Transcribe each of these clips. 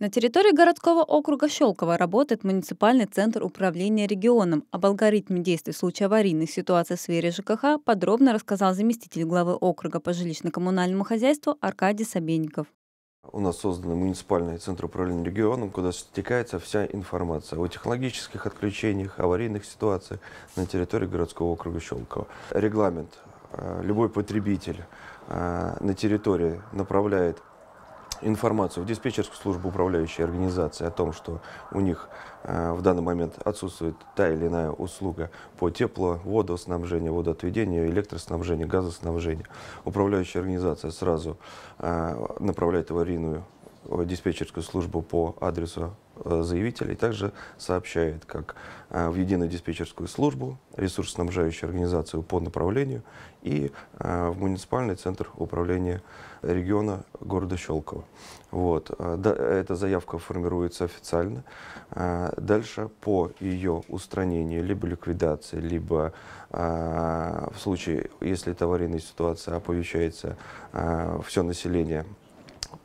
На территории городского округа Щелково работает муниципальный центр управления регионом. Об алгоритме действий в случае аварийных ситуаций в сфере ЖКХ подробно рассказал заместитель главы округа по жилищно-коммунальному хозяйству Аркадий Собенников. У нас создан муниципальный центр управления регионом, куда стекается вся информация о технологических отключениях, аварийных ситуациях на территории городского округа Щелково. Регламент. Э, любой потребитель э, на территории направляет информацию в диспетчерскую службу управляющей организации о том, что у них э, в данный момент отсутствует та или иная услуга по тепло, водоснабжению, водоотведению, электроснабжению, газоснабжению. Управляющая организация сразу э, направляет аварийную диспетчерскую службу по адресу э, заявителей, также сообщает как э, в единую диспетчерскую службу, ресурсоснабжающую организацию по направлению и э, в муниципальный центр управления региона города Щелково. Вот. Эта заявка формируется официально. Дальше по ее устранению, либо ликвидации, либо в случае, если это аварийная ситуация, оповещается все население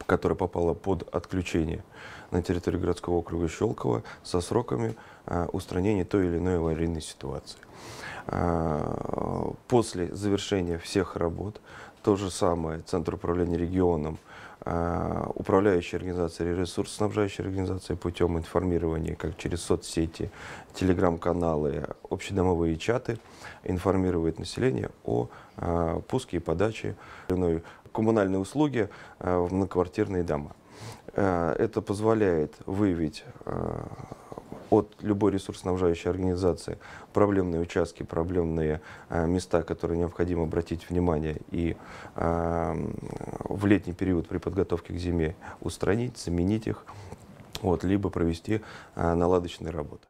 которая попала под отключение на территории городского округа Щелково со сроками э, устранения той или иной аварийной ситуации. Э, после завершения всех работ то же самое Центр управления регионом а, управляющие организации или ресурсоснабжающие организации путем информирования, как через соцсети, телеграм-каналы, общедомовые чаты, информирует население о а, пуске и подаче коммунальной услуги а, в многоквартирные дома. Это позволяет выявить от любой ресурсоснабжающей организации проблемные участки, проблемные э, места, которые необходимо обратить внимание и эм, в летний период при подготовке к зиме устранить, заменить их, вот, либо провести э, наладочные работы.